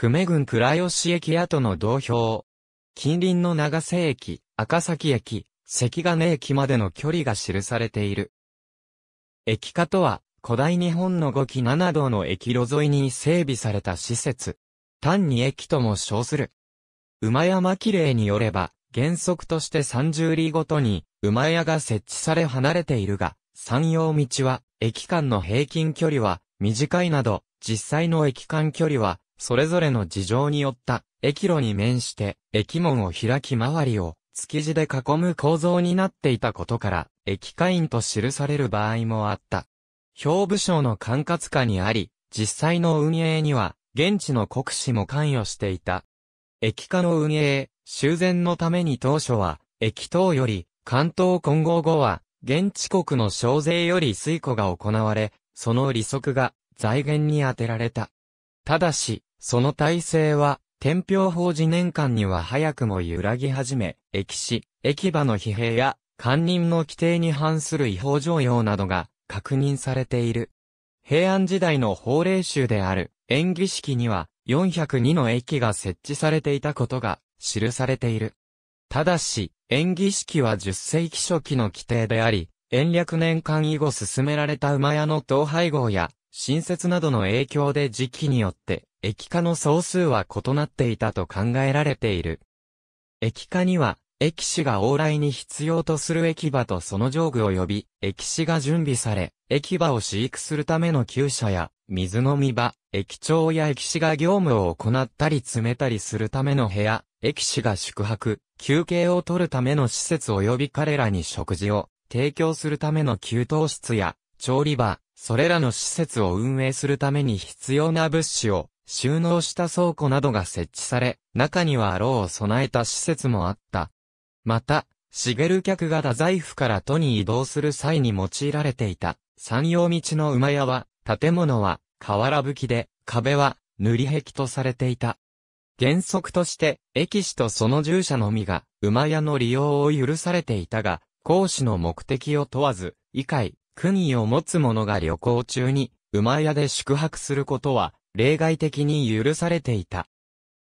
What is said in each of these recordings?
久米郡倉吉駅跡の同票。近隣の長瀬駅、赤崎駅、関金駅までの距離が記されている。駅下とは、古代日本の五期七道の駅路沿いに整備された施設。単に駅とも称する。馬山綺麗によれば、原則として30里ごとに、馬屋が設置され離れているが、山陽道は、駅間の平均距離は、短いなど、実際の駅間距離は、それぞれの事情によった駅路に面して駅門を開き周りを築地で囲む構造になっていたことから駅会員と記される場合もあった。兵部省の管轄下にあり、実際の運営には現地の国士も関与していた。駅化の運営、修繕のために当初は、駅等より、関東混合後は、現地国の小税より水庫が行われ、その利息が財源に充てられた。ただし、その体制は、天平法事年間には早くも揺らぎ始め、駅市、駅場の疲弊や、官人の規定に反する違法常用などが確認されている。平安時代の法令集である演技式には402の駅が設置されていたことが記されている。ただし、演技式は10世紀初期の規定であり、延暦年間以後進められた馬屋の統廃合や、新設などの影響で時期によって液化の総数は異なっていたと考えられている。液化には、液子が往来に必要とする液場とその上部を呼び、液子が準備され、液場を飼育するための厩舎や、水飲み場、液長や液子が業務を行ったり詰めたりするための部屋、液子が宿泊、休憩を取るための施設及び彼らに食事を提供するための給湯室や、調理場、それらの施設を運営するために必要な物資を収納した倉庫などが設置され、中には牢を備えた施設もあった。また、茂る客が太宰府から都に移動する際に用いられていた、山陽道の馬屋は、建物は、瓦葺きで、壁は、塗り壁とされていた。原則として、駅士とその従者のみが、馬屋の利用を許されていたが、講師の目的を問わず、以下、国を持つ者が旅行中に、馬屋で宿泊することは、例外的に許されていた。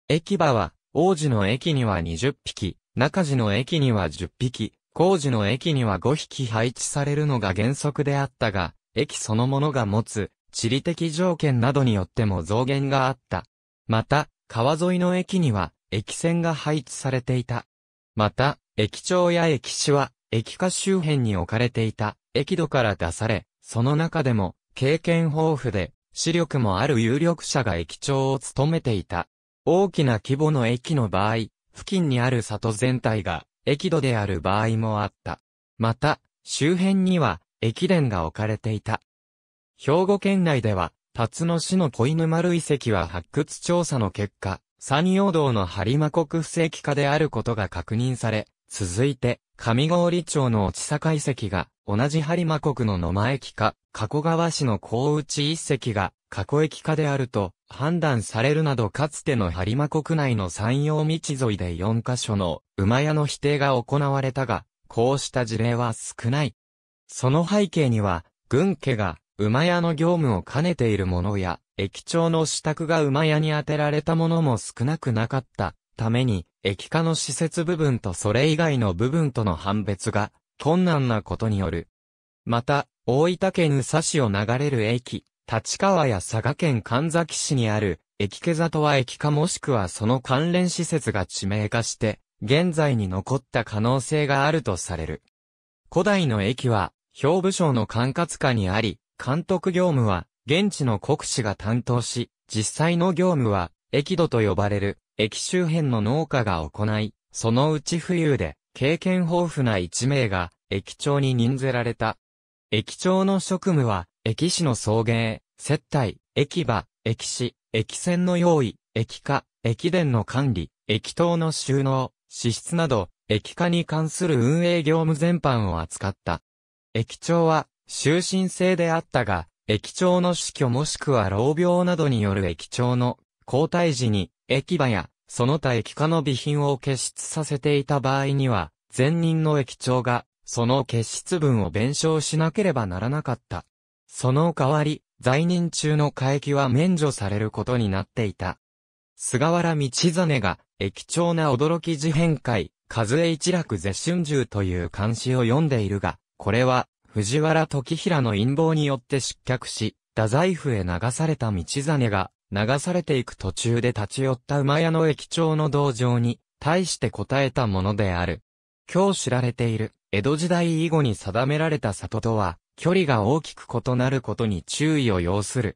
駅場は、王子の駅には20匹、中地の駅には10匹、工事の駅には5匹配置されるのが原則であったが、駅そのものが持つ地理的条件などによっても増減があった。また、川沿いの駅には駅線が配置されていた。また、駅長や駅士は駅下周辺に置かれていた駅土から出され、その中でも経験豊富で視力もある有力者が駅長を務めていた。大きな規模の駅の場合、付近にある里全体が、駅土である場合もあった。また、周辺には、駅伝が置かれていた。兵庫県内では、辰野市の小犬丸遺跡は発掘調査の結果、山陽道の播磨国不正規化であることが確認され、続いて、上郡町の落坂遺跡が、同じ播磨国の野間駅化、加古川市の高内一石が過去駅下であると判断されるなどかつての播磨国内の山陽道沿いで4カ所の馬屋の否定が行われたが、こうした事例は少ない。その背景には、軍家が馬屋の業務を兼ねているものや、駅長の支度が馬屋に充てられたものも少なくなかったために、駅下の施設部分とそれ以外の部分との判別が困難なことによる。また、大分県宇佐市を流れる駅、立川や佐賀県神崎市にある、駅座とは駅かもしくはその関連施設が地名化して、現在に残った可能性があるとされる。古代の駅は、兵部省の管轄下にあり、監督業務は、現地の国士が担当し、実際の業務は、駅土と呼ばれる、駅周辺の農家が行い、そのうち富裕で、経験豊富な一名が、駅長に任ぜられた。駅長の職務は、駅士の送迎、接待、駅場、駅士、駅船の用意、駅化、駅伝の管理、駅頭の収納、支出など、駅化に関する運営業務全般を扱った。駅長は、終身制であったが、駅長の死去もしくは老病などによる駅長の交代時に、駅場や、その他駅化の備品を欠失させていた場合には、前任の駅長がその欠失分を弁償しなければならなかった。その代わり、在任中の会期は免除されることになっていた。菅原道真が、駅長な驚き事変会、和江一楽絶春獣という漢視を読んでいるが、これは、藤原時平の陰謀によって失脚し、太宰府へ流された道真が、流されていく途中で立ち寄った馬屋の駅長の道場に、対して答えたものである。今日知られている。江戸時代以後に定められた里とは、距離が大きく異なることに注意を要する。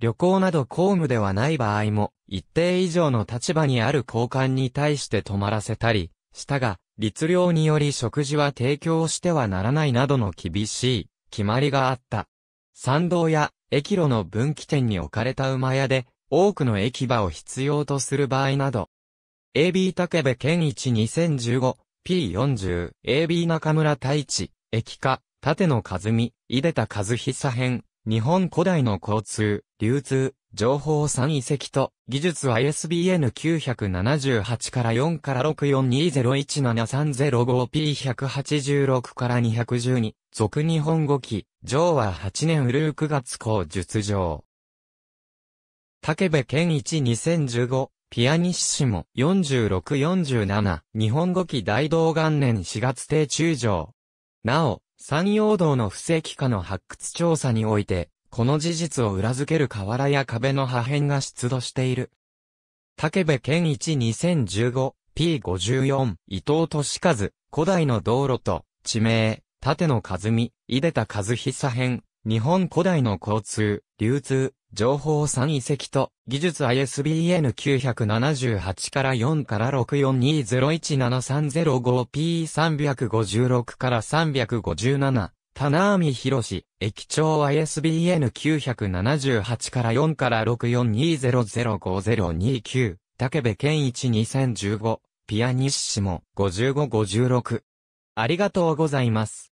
旅行など公務ではない場合も、一定以上の立場にある交換に対して泊まらせたり、したが、律令により食事は提供してはならないなどの厳しい決まりがあった。参道や駅路の分岐点に置かれた馬屋で、多くの駅場を必要とする場合など。AB 竹部健一2015 P40、AB 中村太一、駅化、立野和美、井出田和久編、日本古代の交通、流通、情報3遺跡と、技術は ISBN 978から4から6 4 2 0 1 7 3 0 5 p 1 8 6から212、俗日本語記、上和8年うるう9月公述上。竹部健一2015、ピアニッシモ4647日本語記大道元年4月定中上。なお、山陽道の不正規化の発掘調査において、この事実を裏付ける瓦や壁の破片が出土している。竹部健一 2015P54 伊藤敏和古代の道路と地名縦の和美、井出田和久編日本古代の交通、流通、情報3遺跡と、技術 ISBN 978から4から642017305 P356 から357。棚網博士、駅長 ISBN 978から4から642005029、竹部健一2015、ピアニッシモ5556。ありがとうございます。